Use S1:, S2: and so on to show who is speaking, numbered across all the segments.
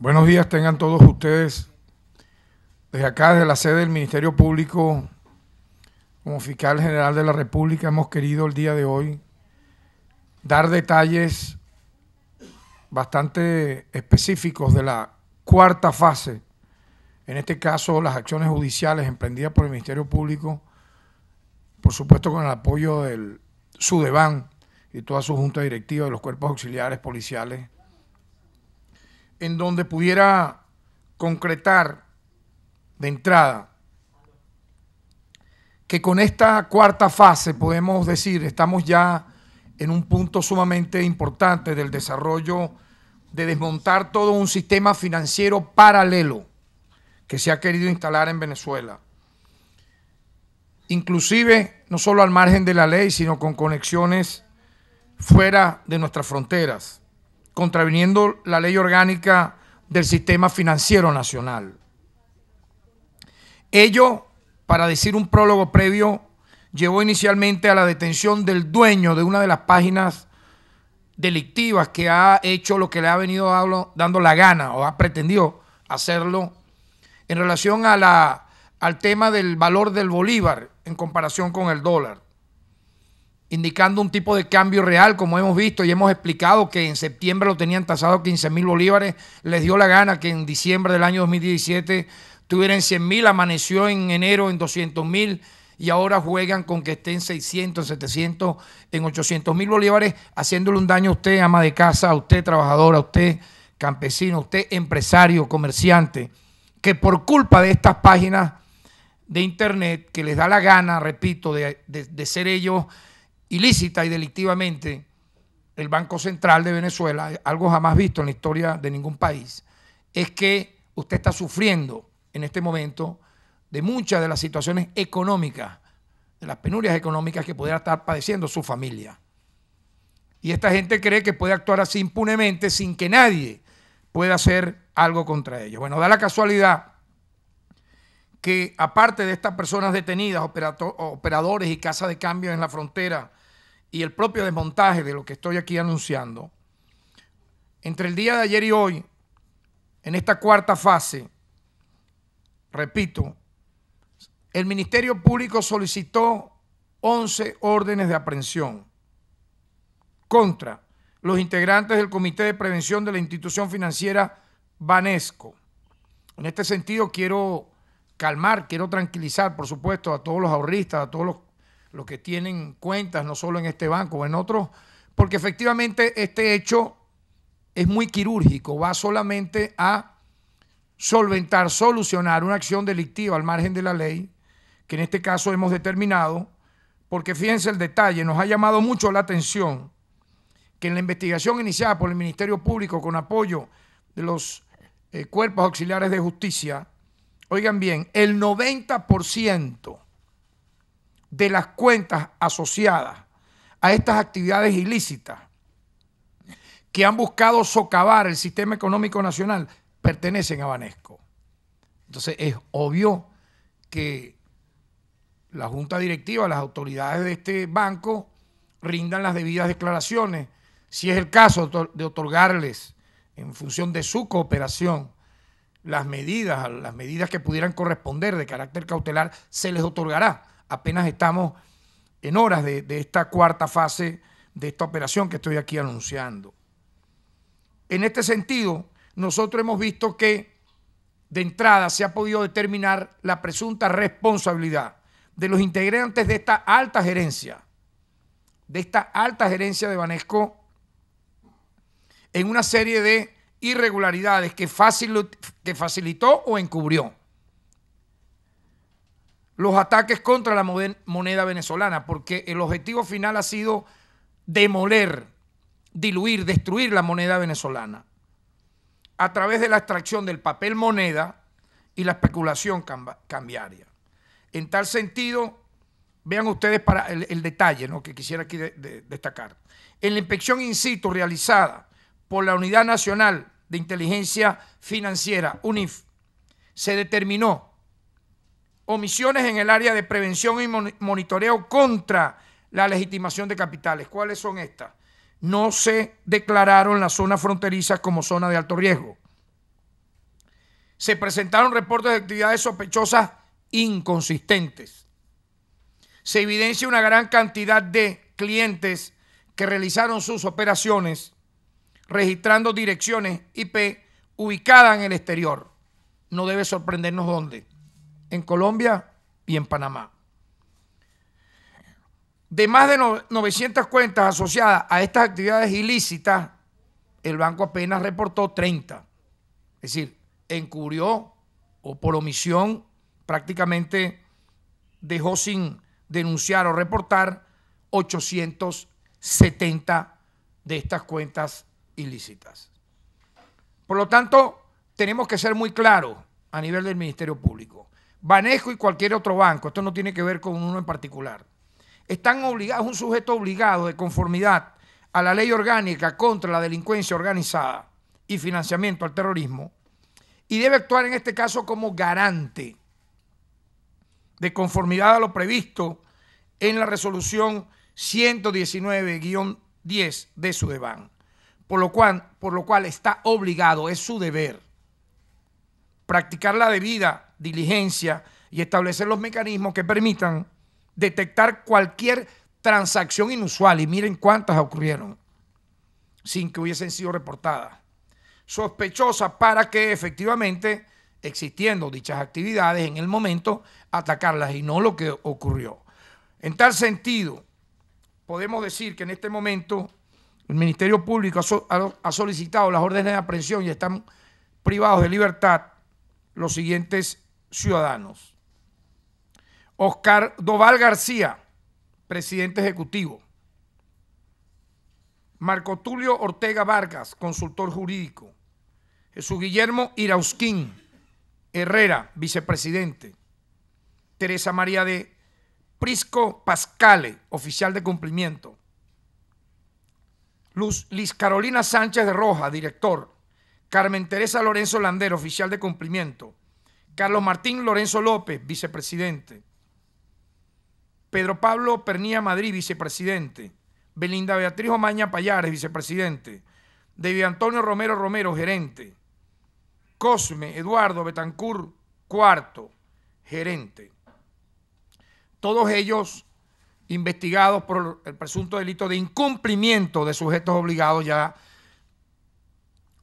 S1: Buenos días tengan todos ustedes. Desde acá, desde la sede del Ministerio Público, como fiscal general de la República, hemos querido el día de hoy dar detalles bastante específicos de la cuarta fase, en este caso las acciones judiciales emprendidas por el Ministerio Público, por supuesto con el apoyo del SUDEBAN y toda su junta directiva de los cuerpos auxiliares policiales en donde pudiera concretar de entrada que con esta cuarta fase podemos decir, estamos ya en un punto sumamente importante del desarrollo de desmontar todo un sistema financiero paralelo que se ha querido instalar en Venezuela. Inclusive, no solo al margen de la ley, sino con conexiones fuera de nuestras fronteras contraviniendo la ley orgánica del sistema financiero nacional. Ello, para decir un prólogo previo, llevó inicialmente a la detención del dueño de una de las páginas delictivas que ha hecho lo que le ha venido dando la gana o ha pretendido hacerlo en relación al tema del valor del bolívar en comparación con el dólar indicando un tipo de cambio real, como hemos visto y hemos explicado que en septiembre lo tenían tasado 15 mil bolívares, les dio la gana que en diciembre del año 2017 tuvieran 100 mil, amaneció en enero en 200 mil y ahora juegan con que estén 600, 700, en 800 mil bolívares, haciéndole un daño a usted, ama de casa, a usted, trabajadora, a usted, campesino, a usted, empresario, comerciante, que por culpa de estas páginas de internet que les da la gana, repito, de, de ser ellos ilícita y delictivamente el Banco Central de Venezuela, algo jamás visto en la historia de ningún país, es que usted está sufriendo en este momento de muchas de las situaciones económicas, de las penurias económicas que pudiera estar padeciendo su familia. Y esta gente cree que puede actuar así impunemente sin que nadie pueda hacer algo contra ellos. Bueno, da la casualidad que aparte de estas personas detenidas, operadores y casas de cambio en la frontera y el propio desmontaje de lo que estoy aquí anunciando, entre el día de ayer y hoy, en esta cuarta fase, repito, el Ministerio Público solicitó 11 órdenes de aprehensión contra los integrantes del Comité de Prevención de la Institución Financiera Banesco. En este sentido, quiero calmar, quiero tranquilizar, por supuesto, a todos los ahorristas, a todos los los que tienen cuentas, no solo en este banco o en otros, porque efectivamente este hecho es muy quirúrgico, va solamente a solventar, solucionar una acción delictiva al margen de la ley, que en este caso hemos determinado, porque fíjense el detalle, nos ha llamado mucho la atención que en la investigación iniciada por el Ministerio Público con apoyo de los eh, cuerpos auxiliares de justicia, oigan bien, el 90% de las cuentas asociadas a estas actividades ilícitas que han buscado socavar el sistema económico nacional pertenecen a Banesco. Entonces es obvio que la junta directiva, las autoridades de este banco rindan las debidas declaraciones, si es el caso de otorgarles en función de su cooperación las medidas, las medidas que pudieran corresponder de carácter cautelar, se les otorgará apenas estamos en horas de, esta cuarta fase de esta operación que estoy aquí anunciando. En este sentido, nosotros hemos visto que de entrada se ha podido determinar la presunta responsabilidad de los integrantes de esta alta gerencia, de esta alta gerencia de Banesco, en una serie de irregularidades que, facilitó o encubrió los ataques contra la moneda venezolana, porque el objetivo final ha sido demoler, diluir, destruir la moneda venezolana a través de la extracción del papel moneda y la especulación cambiaria. En tal sentido, vean ustedes para el, detalle ¿no? que quisiera aquí destacar. En la inspección in situ realizada por la Unidad Nacional de Inteligencia Financiera, UNIF, se determinó omisiones en el área de prevención y monitoreo contra la legitimación de capitales. ¿Cuáles son estas? No se declararon las zonas fronterizas como zona de alto riesgo. Se presentaron reportes de actividades sospechosas inconsistentes. Se evidencia una gran cantidad de clientes que realizaron sus operaciones registrando direcciones IP ubicadas en el exterior. No debe sorprendernos dónde en Colombia y en Panamá. De más de 900 cuentas asociadas a estas actividades ilícitas, el banco apenas reportó 30. Es decir, encubrió o por omisión prácticamente dejó sin denunciar o reportar 870 de estas cuentas ilícitas. Por lo tanto, tenemos que ser muy claros a nivel del Ministerio Público. Banesco y cualquier otro banco, esto no tiene que ver con uno en particular, están obligados, un sujeto obligado de conformidad a la ley orgánica contra la delincuencia organizada y financiamiento al terrorismo, y debe actuar en este caso como garante de conformidad a lo previsto en la resolución 119-10 de su por lo, cual, por lo cual está obligado, es su deber, practicar la debida diligencia y establecer los mecanismos que permitan detectar cualquier transacción inusual. Y miren cuántas ocurrieron sin que hubiesen sido reportadas. Sospechosas para que efectivamente, existiendo dichas actividades en el momento, atacarlas y no lo que ocurrió. En tal sentido, podemos decir que en este momento el Ministerio Público ha, solicitado las órdenes de aprehensión y están privados de libertad los siguientes ciudadanos. Oscar Doval García, presidente ejecutivo. Marco Tulio Ortega Vargas, consultor jurídico. Jesús Guillermo Irausquín Herrera, vicepresidente. Teresa María de Prisco Pascale, oficial de cumplimiento. Luz Liz Carolina Sánchez de Roja, director. Carmen Teresa Lorenzo Landero, oficial de cumplimiento. Carlos Martín Lorenzo López, vicepresidente. Pedro Pablo Pernía Madrid, vicepresidente. Belinda Beatriz Omaña Payares, vicepresidente. David Antonio Romero Romero, gerente. Cosme Eduardo Betancur, cuarto, gerente. Todos ellos investigados por el presunto delito de incumplimiento de sujetos obligados, ya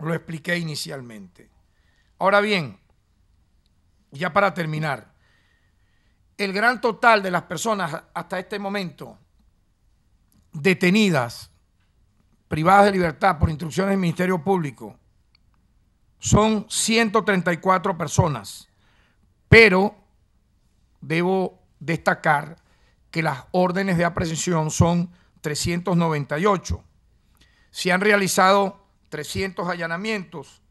S1: lo expliqué inicialmente. Ahora bien, y ya para terminar, el gran total de las personas hasta este momento detenidas, privadas de libertad por instrucciones del Ministerio Público, son 134 personas, pero debo destacar que las órdenes de aprehensión son 398. Se han realizado 300 allanamientos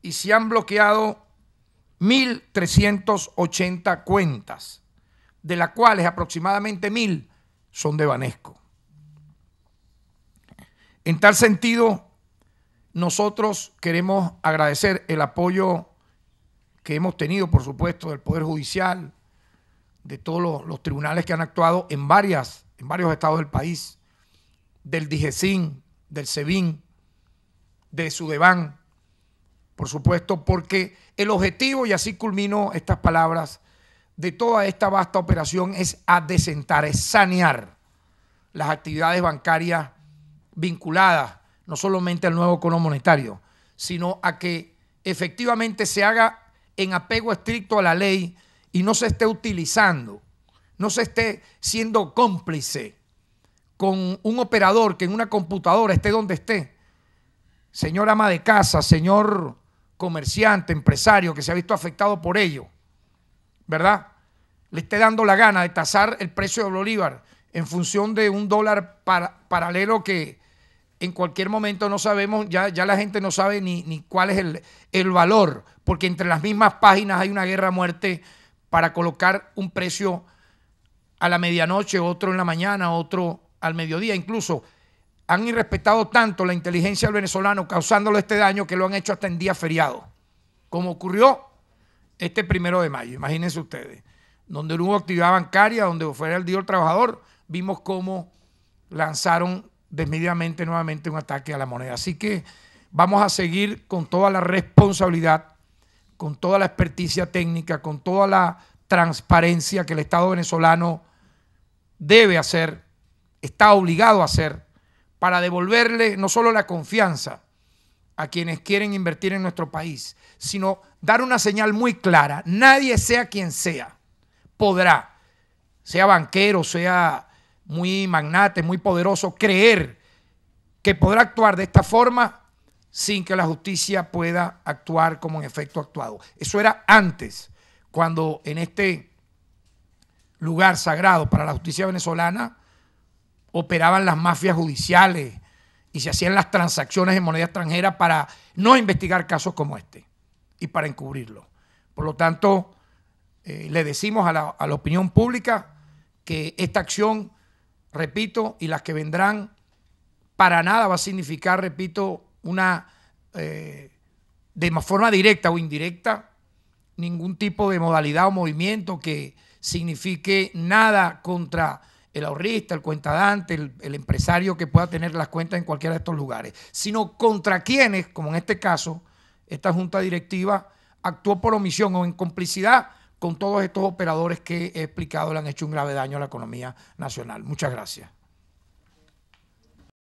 S1: y se han bloqueado 1.380 cuentas, de las cuales aproximadamente 1.000 son de Banesco. En tal sentido, nosotros queremos agradecer el apoyo que hemos tenido, por supuesto, del Poder Judicial, de todos los, tribunales que han actuado en, varias, en varios estados del país, del DIGESIN, del SEBIN, de Sudeban, por supuesto, porque el objetivo, y así culmino estas palabras, de toda esta vasta operación es adecentar, es sanear las actividades bancarias vinculadas no solamente al nuevo cono monetario, sino a que efectivamente se haga en apego estricto a la ley y no se esté utilizando, no se esté siendo cómplice con un operador que en una computadora esté donde esté. Señor ama de casa, señor comerciante, empresario que se ha visto afectado por ello, ¿verdad? Le esté dando la gana de tasar el precio del bolívar en función de un dólar paralelo que en cualquier momento no sabemos, ya, la gente no sabe ni, ni cuál es el, el, valor, porque entre las mismas páginas hay una guerra a muerte para colocar un precio a la medianoche, otro en la mañana, otro al mediodía, incluso han irrespetado tanto la inteligencia del venezolano causándole este daño que lo han hecho hasta en día feriado, como ocurrió este primero de mayo, imagínense ustedes, donde no hubo actividad bancaria, donde fuera el Día del Trabajador, vimos cómo lanzaron desmedidamente nuevamente un ataque a la moneda. Así que vamos a seguir con toda la responsabilidad, con toda la experticia técnica, con toda la transparencia que el Estado venezolano debe hacer, está obligado a hacer para devolverle no solo la confianza a quienes quieren invertir en nuestro país, sino dar una señal muy clara. Nadie, sea quien sea, podrá, sea banquero, sea muy magnate, muy poderoso, creer que podrá actuar de esta forma sin que la justicia pueda actuar como en efecto actuado. Eso era antes, cuando en este lugar sagrado para la justicia venezolana, operaban las mafias judiciales y se hacían las transacciones en moneda extranjera para no investigar casos como este y para encubrirlo. Por lo tanto, eh, le decimos a la, opinión pública que esta acción, repito, y las que vendrán, para nada va a significar, repito, una eh, de forma directa o indirecta, ningún tipo de modalidad o movimiento que signifique nada contra el ahorrista, el cuentadante, el, el empresario que pueda tener las cuentas en cualquiera de estos lugares, sino contra quienes, como en este caso, esta junta directiva actuó por omisión o en complicidad con todos estos operadores que he explicado le han hecho un grave daño a la economía nacional. Muchas gracias.